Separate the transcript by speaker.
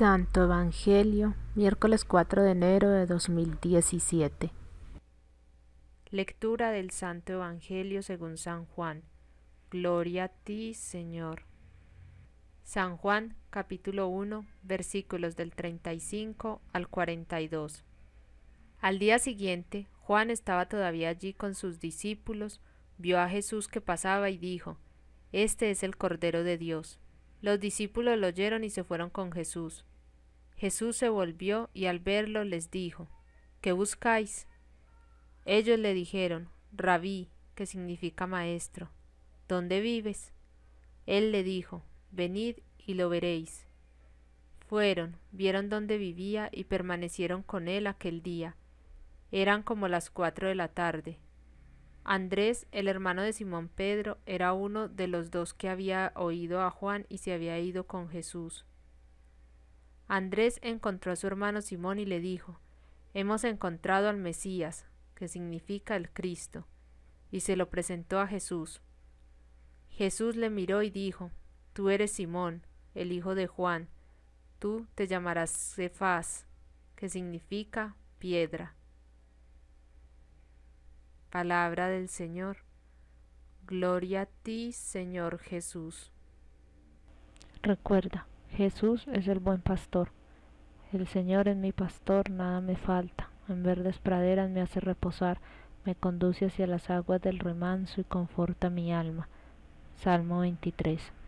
Speaker 1: Santo Evangelio, miércoles 4 de enero de 2017. Lectura del Santo Evangelio según San Juan. Gloria a ti, Señor. San Juan, capítulo 1, versículos del 35 al 42. Al día siguiente, Juan estaba todavía allí con sus discípulos, vio a Jesús que pasaba y dijo, Este es el Cordero de Dios los discípulos lo oyeron y se fueron con Jesús. Jesús se volvió y al verlo les dijo, ¿Qué buscáis? Ellos le dijeron, Rabí, que significa maestro, ¿dónde vives? Él le dijo, Venid y lo veréis. Fueron, vieron dónde vivía y permanecieron con él aquel día. Eran como las cuatro de la tarde. Andrés, el hermano de Simón Pedro, era uno de los dos que había oído a Juan y se había ido con Jesús. Andrés encontró a su hermano Simón y le dijo, Hemos encontrado al Mesías, que significa el Cristo, y se lo presentó a Jesús. Jesús le miró y dijo, Tú eres Simón, el hijo de Juan, tú te llamarás cephas que significa piedra Palabra del Señor. Gloria a ti, Señor Jesús.
Speaker 2: Recuerda, Jesús es el buen pastor. El Señor es mi pastor, nada me falta. En verdes praderas me hace reposar, me conduce hacia las aguas del remanso y conforta mi alma. Salmo 23.